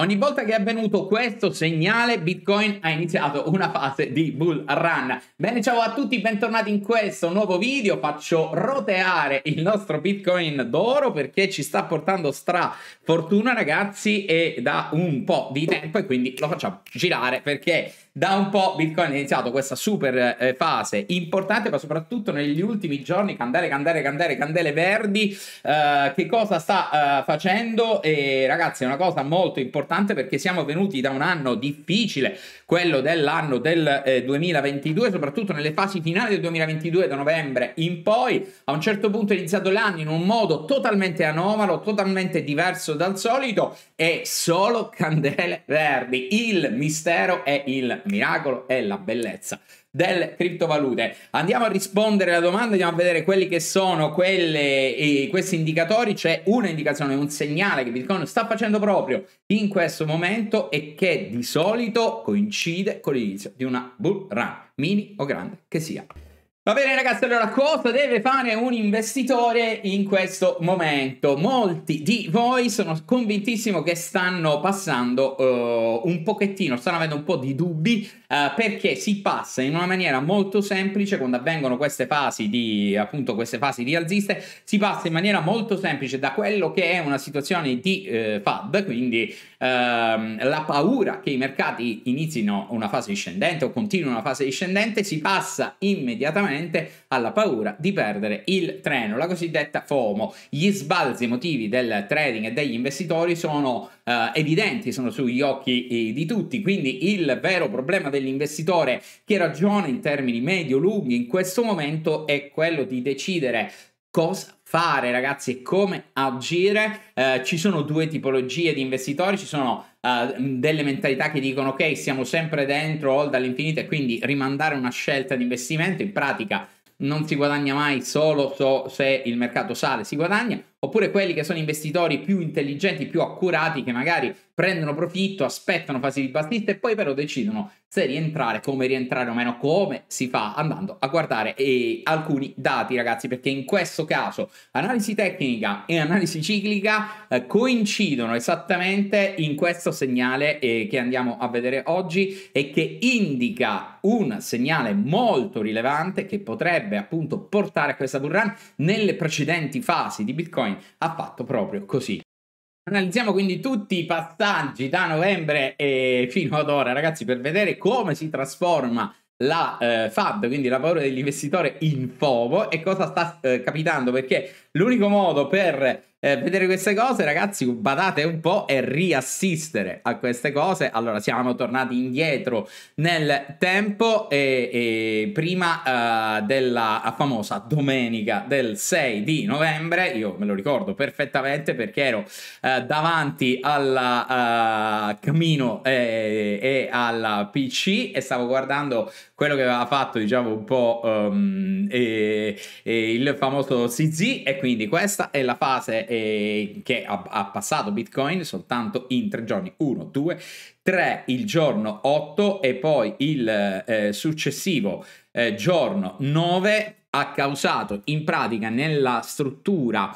Ogni volta che è avvenuto questo segnale, Bitcoin ha iniziato una fase di bull run. Bene, ciao a tutti, bentornati in questo nuovo video. Faccio roteare il nostro Bitcoin d'oro perché ci sta portando stra fortuna, ragazzi, e da un po' di tempo e quindi lo facciamo girare perché da un po' Bitcoin ha iniziato questa super eh, fase importante, ma soprattutto negli ultimi giorni, candele, candele, candele, candele verdi. Eh, che cosa sta eh, facendo? E ragazzi, è una cosa molto importante importante perché siamo venuti da un anno difficile, quello dell'anno del eh, 2022, soprattutto nelle fasi finali del 2022, da novembre in poi. A un certo punto è iniziato l'anno in un modo totalmente anomalo, totalmente diverso dal solito e solo candele verdi. Il mistero è il miracolo, è la bellezza delle criptovalute. Andiamo a rispondere alla domanda, andiamo a vedere quelli che sono quelle, eh, questi indicatori. C'è una indicazione, un segnale che Bitcoin sta facendo proprio in questo momento e che di solito coincide con l'inizio di una bull run, mini o grande che sia. Va bene ragazzi, allora cosa deve fare un investitore in questo momento? Molti di voi sono convintissimo che stanno passando uh, un pochettino, stanno avendo un po' di dubbi uh, perché si passa in una maniera molto semplice quando avvengono queste fasi di appunto queste fasi rialziste, si passa in maniera molto semplice da quello che è una situazione di uh, FAD, quindi ehm, la paura che i mercati inizino una fase discendente o continuino una fase discendente, si passa immediatamente esponente alla paura di perdere il treno, la cosiddetta FOMO. Gli sbalzi emotivi del trading e degli investitori sono eh, evidenti, sono sugli occhi eh, di tutti, quindi il vero problema dell'investitore che ragiona in termini medio-lunghi in questo momento è quello di decidere cosa fare ragazzi e come agire eh, ci sono due tipologie di investitori ci sono eh, delle mentalità che dicono ok siamo sempre dentro all dall'infinito e quindi rimandare una scelta di investimento in pratica non si guadagna mai solo so se il mercato sale si guadagna oppure quelli che sono investitori più intelligenti, più accurati, che magari prendono profitto, aspettano fasi di bassista e poi però decidono se rientrare, come rientrare o meno, come si fa andando a guardare eh, alcuni dati ragazzi, perché in questo caso analisi tecnica e analisi ciclica eh, coincidono esattamente in questo segnale eh, che andiamo a vedere oggi e che indica un segnale molto rilevante che potrebbe appunto portare a questa bull nelle precedenti fasi di Bitcoin Bitcoin ha fatto proprio così. Analizziamo quindi tutti i passaggi da novembre eh, fino ad ora, ragazzi, per vedere come si trasforma la eh, FAD, quindi la paura dell'investitore in FOMO e cosa sta eh, capitando perché L'unico modo per eh, vedere queste cose, ragazzi, badate un po' e riassistere a queste cose. Allora, siamo tornati indietro nel tempo e, e prima eh, della famosa domenica del 6 di novembre, io me lo ricordo perfettamente perché ero eh, davanti al eh, camino e, eh, e al PC e stavo guardando quello che aveva fatto, diciamo, un po' um, e, il famoso CZ e quindi questa è la fase eh, che ha, ha passato Bitcoin soltanto in tre giorni, 1, 2, 3 il giorno 8 e poi il eh, successivo eh, giorno 9 ha causato in pratica nella struttura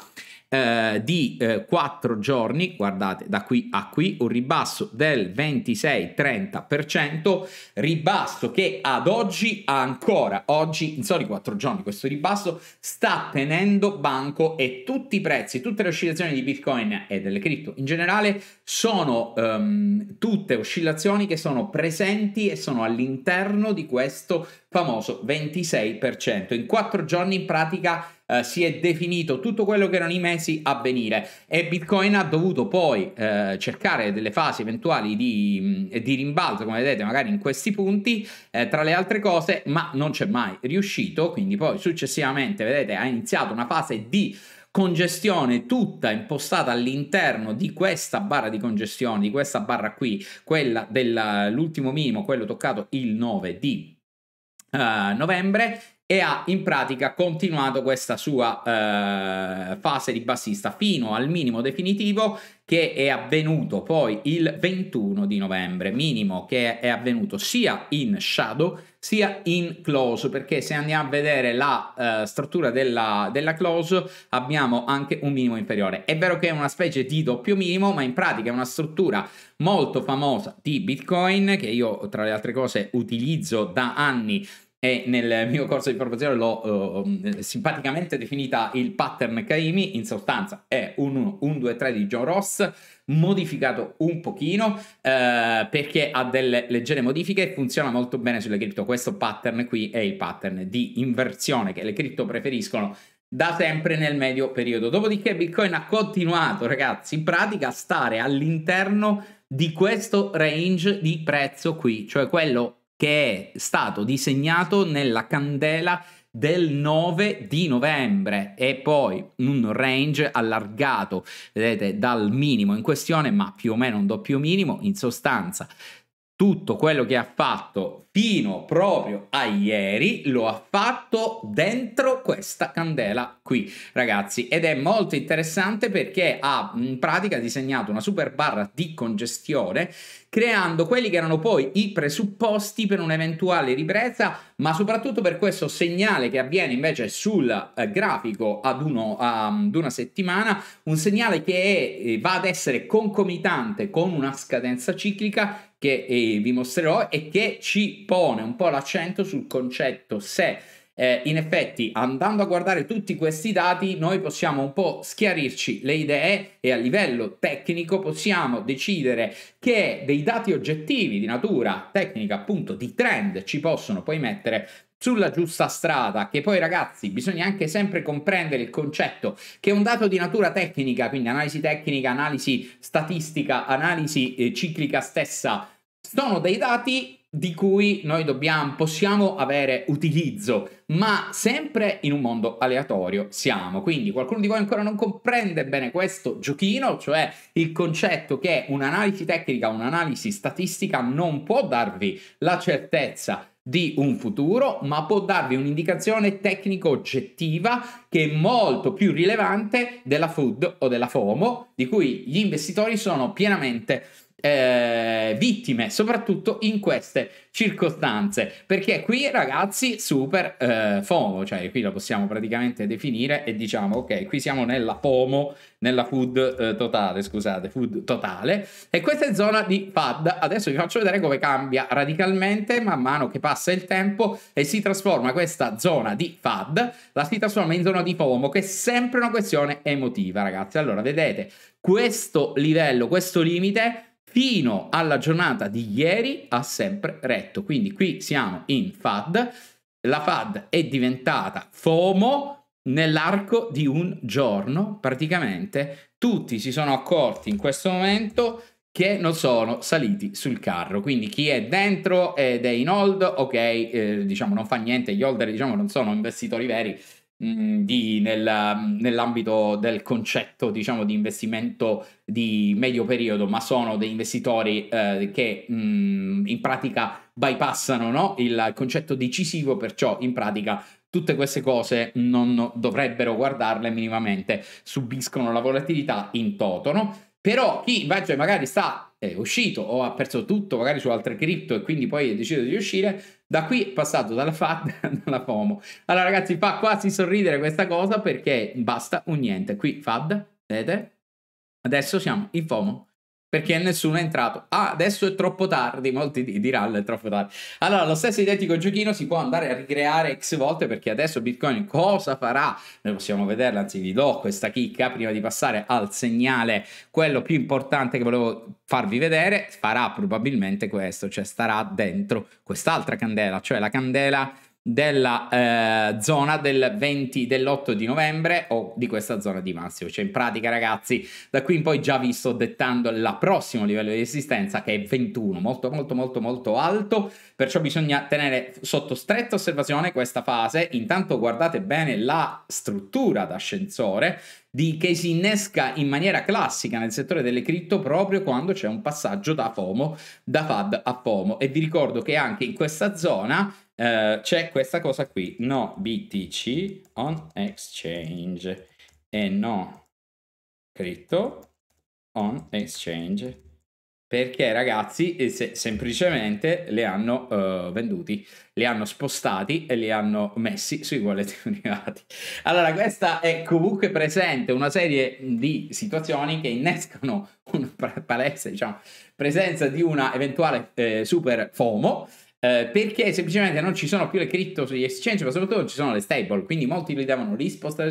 eh, di eh, 4 giorni, guardate da qui a qui, un ribasso del 26-30%, ribasso che ad oggi, ancora oggi, in soli 4 giorni questo ribasso, sta tenendo banco e tutti i prezzi, tutte le oscillazioni di Bitcoin e delle cripto in generale sono ehm, tutte oscillazioni che sono presenti e sono all'interno di questo famoso 26%. In 4 giorni in pratica eh, si è definito tutto quello che erano i mesi a venire e Bitcoin ha dovuto poi eh, cercare delle fasi eventuali di, mm, di, rimbalzo, come vedete magari in questi punti, eh, tra le altre cose, ma non c'è mai riuscito, quindi poi successivamente, vedete, ha iniziato una fase di congestione tutta impostata all'interno di questa barra di congestione, di questa barra qui, quella dell'ultimo minimo, quello toccato il 9 di Uh, novembre e ha in pratica continuato questa sua eh, fase di bassista fino al minimo definitivo che è avvenuto poi il 21 di novembre, minimo che è avvenuto sia in shadow sia in close, perché se andiamo a vedere la uh, struttura della, della, close abbiamo anche un minimo inferiore. È vero che è una specie di doppio minimo, ma in pratica è una struttura molto famosa di Bitcoin, che io tra le altre cose utilizzo da anni e nel mio corso di formazione l'ho uh, simpaticamente definita il pattern Kaimi, in sostanza è un 1-2-3 di John Ross, modificato un pochino eh, perché ha delle leggere modifiche e funziona molto bene sulle cripto. Questo pattern qui è il pattern di inversione che le cripto preferiscono da sempre nel medio periodo. Dopodiché Bitcoin ha continuato, ragazzi, in pratica a stare all'interno di questo range di prezzo qui, cioè quello che è stato disegnato nella candela del 9 di novembre e poi un range allargato, vedete, dal minimo in questione, ma più o meno un doppio minimo, in sostanza tutto quello che ha fatto fino proprio a ieri lo ha fatto dentro questa candela qui ragazzi ed è molto interessante perché ha in pratica disegnato una super barra di congestione creando quelli che erano poi i presupposti per un'eventuale ripresa ma soprattutto per questo segnale che avviene invece sul eh, grafico ad, uno, um, ad, una settimana un segnale che è, eh, va ad essere concomitante con una scadenza ciclica che eh, vi mostrerò e che ci pone un po' l'accento sul concetto se eh, in effetti andando a guardare tutti questi dati noi possiamo un po' schiarirci le idee e a livello tecnico possiamo decidere che dei dati oggettivi di natura tecnica appunto di trend ci possono poi mettere sulla giusta strada, che poi ragazzi bisogna anche sempre comprendere il concetto che un dato di natura tecnica, quindi analisi tecnica, analisi statistica, analisi eh, ciclica stessa, sono dei dati di cui noi dobbiamo, possiamo avere utilizzo, ma sempre in un mondo aleatorio siamo. Quindi qualcuno di voi ancora non comprende bene questo giochino, cioè il concetto che un'analisi tecnica, un'analisi statistica non può darvi la certezza di un futuro, ma può darvi un'indicazione tecnico-oggettiva che è molto più rilevante della food o della FOMO, di cui gli investitori sono pienamente eh, vittime, soprattutto in queste circostanze. Perché qui, ragazzi, super eh, FOMO, cioè qui la possiamo praticamente definire e diciamo, ok, qui siamo nella FOMO, nella food eh, totale, scusate, food totale. E questa è zona di FAD. Adesso vi faccio vedere come cambia radicalmente man mano che passa il tempo e si trasforma questa zona di FAD, la si trasforma in zona di FOMO, che è sempre una questione emotiva, ragazzi. Allora, vedete, questo livello, questo limite fino alla giornata di ieri ha sempre retto. Quindi qui siamo in FAD, la FAD è diventata FOMO nell'arco di un giorno praticamente tutti si sono accorti in questo momento che non sono saliti sul carro. Quindi chi è dentro ed è in hold, ok, eh, diciamo non fa niente, gli holder diciamo non sono investitori veri, di, nel, nell'ambito del concetto diciamo di investimento di medio periodo ma sono degli investitori eh, che mh, in pratica bypassano no? il concetto decisivo perciò in pratica tutte queste cose non dovrebbero guardarle minimamente subiscono la volatilità in toto no? però chi invece magari sta è uscito o ha perso tutto magari su altre cripto e quindi poi ha deciso di uscire da qui è passato dalla FAD alla FOMO. Allora ragazzi, fa quasi sorridere questa cosa perché basta un niente. Qui FAD, vedete? Adesso siamo in FOMO perché nessuno è entrato. Ah, adesso è troppo tardi, molti diranno è troppo tardi. Allora, lo stesso identico giochino si può andare a ricreare x volte perché adesso Bitcoin cosa farà? Noi possiamo vederla, anzi vi do questa chicca prima di passare al segnale, quello più importante che volevo farvi vedere, farà probabilmente questo, cioè starà dentro quest'altra candela, cioè la candela della eh, zona del 20 dell'8 di novembre o di questa zona di Massimo cioè in pratica ragazzi da qui in poi già vi sto dettando il prossimo livello di resistenza che è 21 molto molto molto molto alto perciò bisogna tenere sotto stretta osservazione questa fase intanto guardate bene la struttura d'ascensore di, che si innesca in maniera classica nel settore delle cripto proprio quando c'è un passaggio da FOMO da FAD a FOMO e vi ricordo che anche in questa zona eh, c'è questa cosa qui, no BTC on exchange e no crypto on exchange. Perché ragazzi eh, se, semplicemente li hanno uh, venduti, li hanno spostati e li hanno messi sui wallet privati. Allora questa è comunque presente una serie di situazioni che innescano una palese diciamo, presenza di una eventuale eh, super FOMO eh, perché semplicemente non ci sono più le cripto sugli exchange, ma soprattutto non ci sono le stable, quindi molti gli davano risposta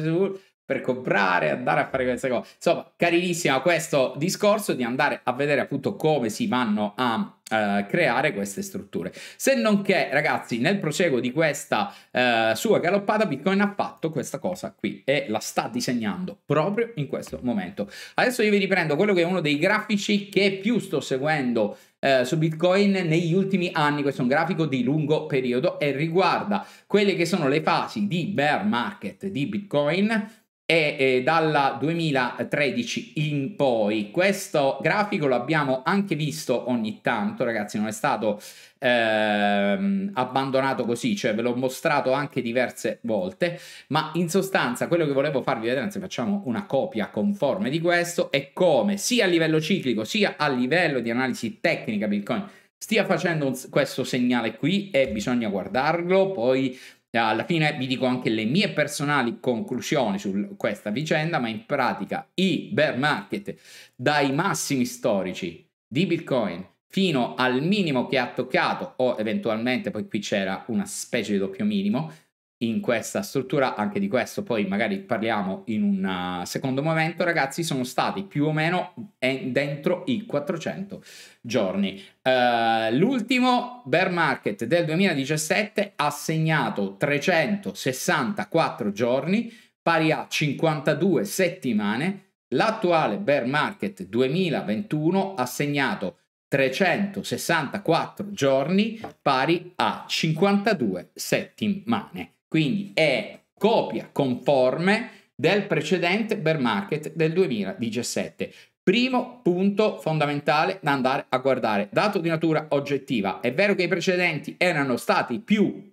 per comprare, andare a fare queste cose. Insomma, carinissimo questo discorso di andare a vedere appunto come si vanno a uh, creare queste strutture. Se non che, ragazzi, nel proseguo di questa uh, sua galoppata, Bitcoin ha fatto questa cosa qui e la sta disegnando proprio in questo momento. Adesso io vi riprendo quello che è uno dei grafici che più sto seguendo eh, su Bitcoin negli ultimi anni, questo è un grafico di lungo periodo e riguarda quelle che sono le fasi di bear market di Bitcoin, e eh, dal 2013 in poi. Questo grafico lo abbiamo anche visto ogni tanto, ragazzi, non è stato ehm, abbandonato così, cioè ve l'ho mostrato anche diverse volte, ma in sostanza quello che volevo farvi vedere, anzi facciamo una copia conforme di questo, è come sia a livello ciclico sia a livello di analisi tecnica Bitcoin stia facendo un, questo segnale qui e bisogna guardarlo, poi eh, alla fine vi dico anche le mie personali conclusioni su questa vicenda, ma in pratica i bear market dai massimi storici di Bitcoin fino al minimo che ha toccato o eventualmente poi qui c'era una specie di doppio minimo in questa struttura, anche di questo poi magari parliamo in un uh, secondo momento, ragazzi, sono stati più o meno eh, dentro i 400 giorni. Uh, l'ultimo bear market del 2017 ha segnato 364 giorni, pari a 52 settimane. L'attuale bear market 2021 ha segnato 364 giorni pari a 52 settimane quindi è copia conforme del precedente bear market del 2017. Primo punto fondamentale da andare a guardare, dato di natura oggettiva. È vero che i precedenti erano stati più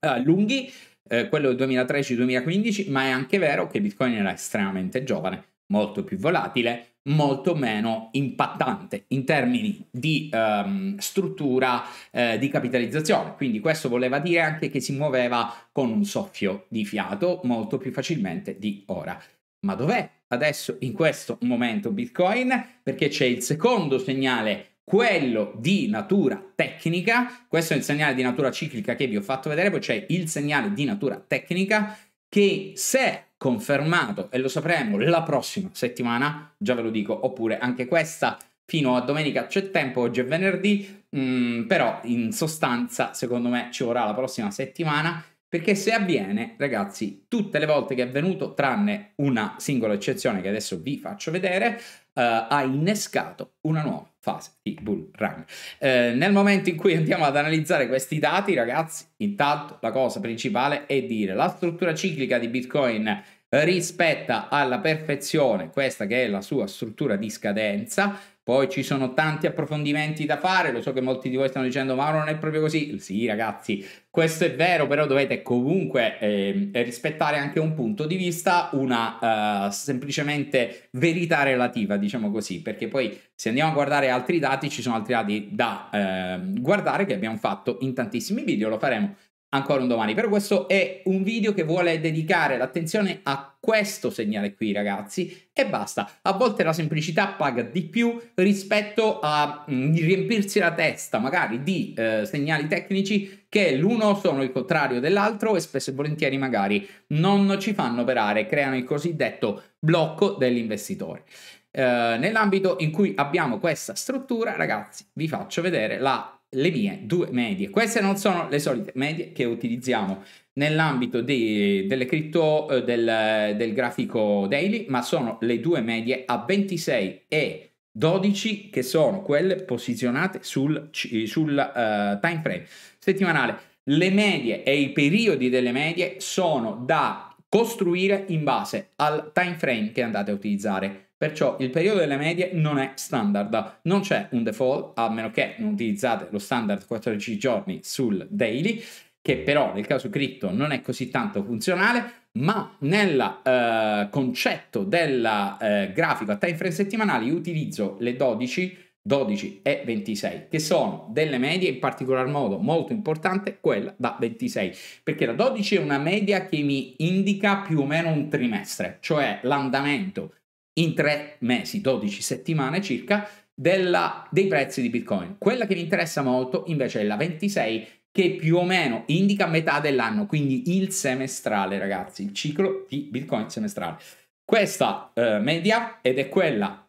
eh, lunghi, eh, quello del 2013-2015, ma è anche vero che Bitcoin era estremamente giovane, molto più volatile, molto meno impattante in termini di um, struttura eh, di capitalizzazione. Quindi questo voleva dire anche che si muoveva con un soffio di fiato molto più facilmente di ora. Ma dov'è adesso in questo momento Bitcoin? Perché c'è il secondo segnale quello di natura tecnica, questo è il segnale di natura ciclica che vi ho fatto vedere, poi c'è il segnale di natura tecnica che se confermato e lo sapremo la prossima settimana, già ve lo dico, oppure anche questa fino a domenica c'è tempo, oggi è venerdì, mh, mm, però in sostanza secondo me ci vorrà la prossima settimana perché se avviene, ragazzi, tutte le volte che è avvenuto, tranne una singola eccezione che adesso vi faccio vedere, Uh, ha innescato una nuova fase di bull run. Uh, nel momento in cui andiamo ad analizzare questi dati, ragazzi, intanto la cosa principale è dire la struttura ciclica di Bitcoin rispetta alla perfezione questa che è la sua struttura di scadenza poi ci sono tanti approfondimenti da fare, lo so che molti di voi stanno dicendo ma non è proprio così. Sì ragazzi, questo è vero, però dovete comunque eh, rispettare anche un punto di vista, una eh, semplicemente verità relativa, diciamo così, perché poi se andiamo a guardare altri dati ci sono altri dati da eh, guardare che abbiamo fatto in tantissimi video, lo faremo ancora un domani. Però questo è un video che vuole dedicare l'attenzione a questo segnale qui, ragazzi, e basta. A volte la semplicità paga di più rispetto a mm, riempirsi la testa, magari, di eh, segnali tecnici che l'uno sono il contrario dell'altro e spesso e volentieri magari non ci fanno operare, creano il cosiddetto blocco dell'investitore. Eh, nell'ambito in cui abbiamo questa struttura, ragazzi, vi faccio vedere la le mie due medie. Queste non sono le solite medie che utilizziamo nell'ambito delle cripto eh, del, del, grafico daily, ma sono le due medie a 26 e 12 che sono quelle posizionate sul, sul uh, time frame settimanale. Le medie e i periodi delle medie sono da costruire in base al time frame che andate a utilizzare Perciò il periodo delle medie non è standard, non c'è un default a meno che non utilizzate lo standard 14 giorni sul daily, che però nel caso cripto non è così tanto funzionale, ma nel eh, concetto del eh, grafico a time frame settimanale utilizzo le 12 12 e 26, che sono delle medie, in particolar modo molto importante quella da 26, perché la 12 è una media che mi indica più o meno un trimestre, cioè l'andamento in tre mesi, 12 settimane circa, della, dei prezzi di Bitcoin. Quella che mi interessa molto invece è la 26 che più o meno indica metà dell'anno, quindi il semestrale ragazzi, il ciclo di Bitcoin semestrale. Questa eh, media ed è quella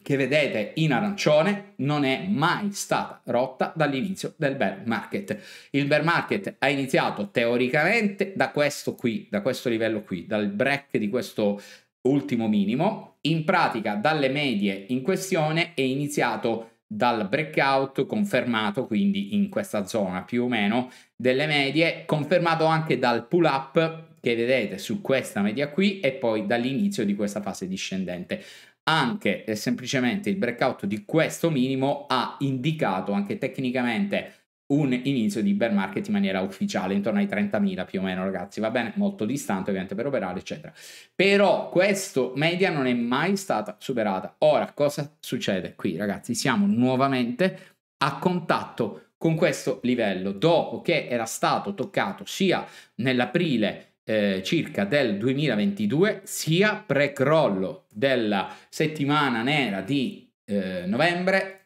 che vedete in arancione non è mai stata rotta dall'inizio del bear market. Il bear market ha iniziato teoricamente da questo qui, da questo livello qui, dal break di questo ultimo minimo. In pratica dalle medie in questione è iniziato dal breakout confermato quindi in questa zona più o meno delle medie, confermato anche dal pull up che vedete su questa media qui e poi dall'inizio di questa fase discendente. Anche eh, semplicemente il breakout di questo minimo ha indicato anche tecnicamente un inizio di bear market in maniera ufficiale, intorno ai 30.000 più o meno ragazzi, va bene? Molto distante ovviamente per operare eccetera. Però questo media non è mai stata superata. Ora cosa succede qui ragazzi? Siamo nuovamente a contatto con questo livello dopo che era stato toccato sia nell'aprile eh, circa del 2022 sia pre-crollo della settimana nera di eh, novembre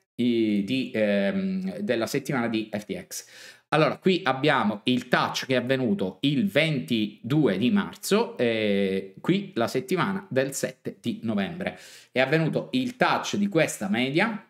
di, ehm, della settimana di FTX. Allora, qui abbiamo il touch che è avvenuto il 22 di marzo, e qui la settimana del 7 di novembre. È avvenuto il touch di questa media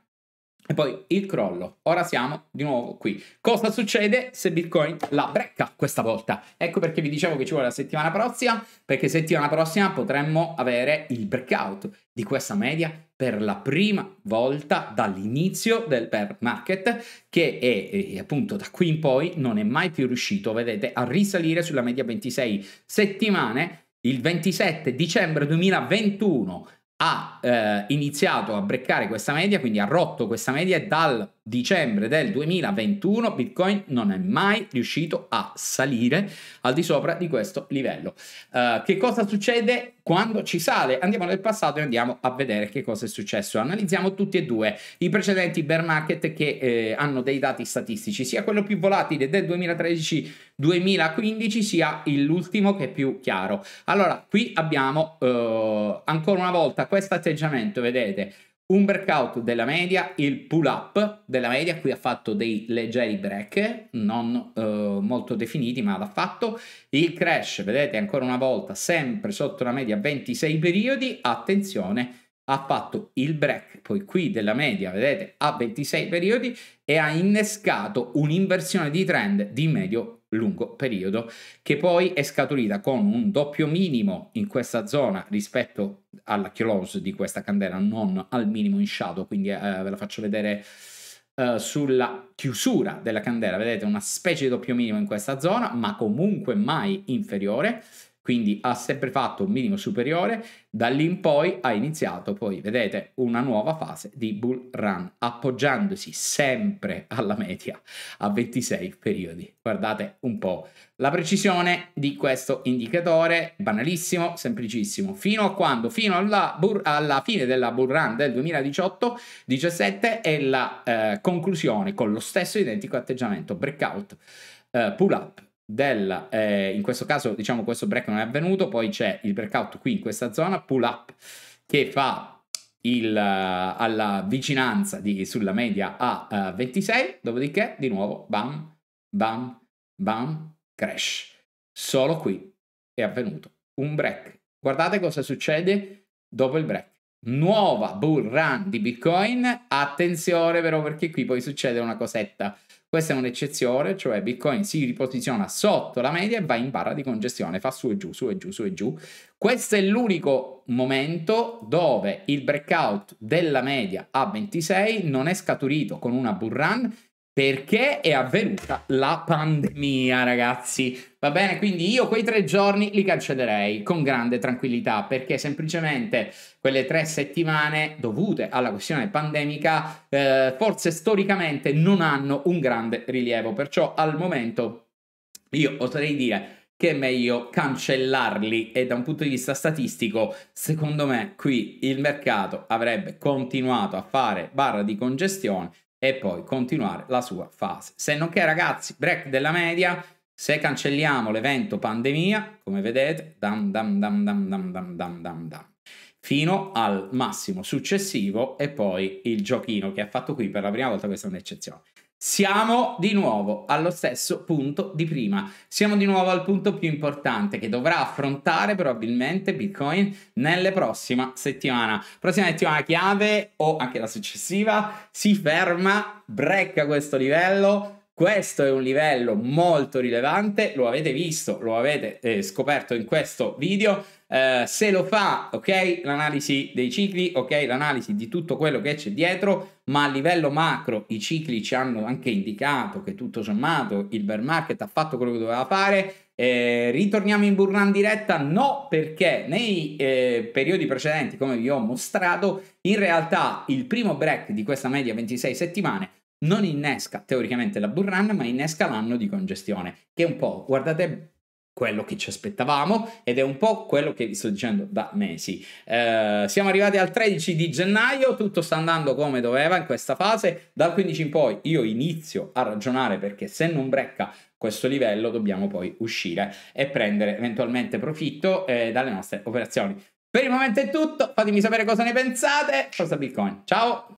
e poi il crollo. Ora siamo di nuovo qui. Cosa succede se Bitcoin la brecca questa volta? Ecco perché vi dicevo che ci vuole la settimana prossima, perché settimana prossima potremmo avere il breakout di questa media per la prima volta dall'inizio del bear market che è, appunto da qui in poi non è mai più riuscito, vedete, a risalire sulla media 26 settimane. Il 27 dicembre 2021 ha eh, iniziato a breccare questa media, quindi ha rotto questa media e dal dicembre del 2021 Bitcoin non è mai riuscito a salire al di sopra di questo livello. Uh, che cosa succede quando ci sale? Andiamo nel passato e andiamo a vedere che cosa è successo. Analizziamo tutti e due i precedenti bear market che eh, hanno dei dati statistici, sia quello più volatile del 2013 2015 sia l'ultimo che è più chiaro. Allora, qui abbiamo eh, ancora una volta questo atteggiamento, vedete, un breakout della media, il pull up della media, qui ha fatto dei leggeri break, non eh, molto definiti ma l'ha fatto, il crash, vedete ancora una volta, sempre sotto la media 26 periodi, attenzione, ha fatto il break poi qui della media, vedete, a 26 periodi e ha innescato un'inversione di trend di medio lungo periodo, che poi è scaturita con un doppio minimo in questa zona rispetto alla close di questa candela, non al minimo in shadow, quindi eh, ve la faccio vedere eh, sulla chiusura della candela, vedete una specie di doppio minimo in questa zona, ma comunque mai inferiore, quindi ha sempre fatto un minimo superiore, da lì in poi ha iniziato poi, vedete, una nuova fase di bull run, appoggiandosi sempre alla media a 26 periodi. Guardate un po' la precisione di questo indicatore, banalissimo, semplicissimo, fino a quando? Fino alla, alla fine della bull run del 2018-17 e la eh, conclusione con lo stesso identico atteggiamento, breakout, eh, pull up della, eh, in questo caso diciamo questo break non è avvenuto, poi c'è il breakout qui in questa zona, pull up che fa il, eh, alla vicinanza di, sulla media a uh, eh, 26, dopodiché di nuovo bam, bam, bam, crash. Solo qui è avvenuto un break. Guardate cosa succede dopo il break nuova bull run di Bitcoin, attenzione però perché qui poi succede una cosetta. Questa è un'eccezione, cioè Bitcoin si riposiziona sotto la media e va in barra di congestione, fa su e giù, su e giù, su e giù. Questo è l'unico momento dove il breakout della media a 26 non è scaturito con una bull run, perché è avvenuta la pandemia, ragazzi. Va bene, quindi io quei tre giorni li cancellerei con grande tranquillità, perché semplicemente quelle tre settimane dovute alla questione pandemica eh, forse storicamente non hanno un grande rilievo. Perciò al momento io oserei dire che è meglio cancellarli e da un punto di vista statistico, secondo me qui il mercato avrebbe continuato a fare barra di congestione e poi continuare la sua fase. Se non che ragazzi, break della media, se cancelliamo l'evento pandemia, come vedete, dam dam dam dam dam dam dam dam dam fino al massimo successivo e poi il giochino che ha fatto qui per la prima volta, questa è un'eccezione. Siamo di nuovo allo stesso punto di prima. Siamo di nuovo al punto più importante che dovrà affrontare probabilmente Bitcoin nelle prossime settimane. Prossima settimana chiave o anche la successiva si ferma, brecca questo livello questo è un livello molto rilevante, lo avete visto, lo avete eh, scoperto in questo video. Eh, se lo fa, ok, l'analisi dei cicli, ok, l'analisi di tutto quello che c'è dietro, ma a livello macro i cicli ci hanno anche indicato che tutto sommato il bear market ha fatto quello che doveva fare. Eh, ritorniamo in Burnan diretta? No, perché nei eh, periodi precedenti, come vi ho mostrato, in realtà il primo break di questa media 26 settimane non innesca teoricamente la bull run, ma innesca l'anno di congestione, che è un po', guardate quello che ci aspettavamo ed è un po' quello che vi sto dicendo da mesi. Eh, siamo arrivati al 13 di gennaio, tutto sta andando come doveva in questa fase, dal 15 in poi io inizio a ragionare perché se non brecca questo livello dobbiamo poi uscire e prendere eventualmente profitto eh, dalle nostre operazioni. Per il momento è tutto, fatemi sapere cosa ne pensate, forza Bitcoin, ciao!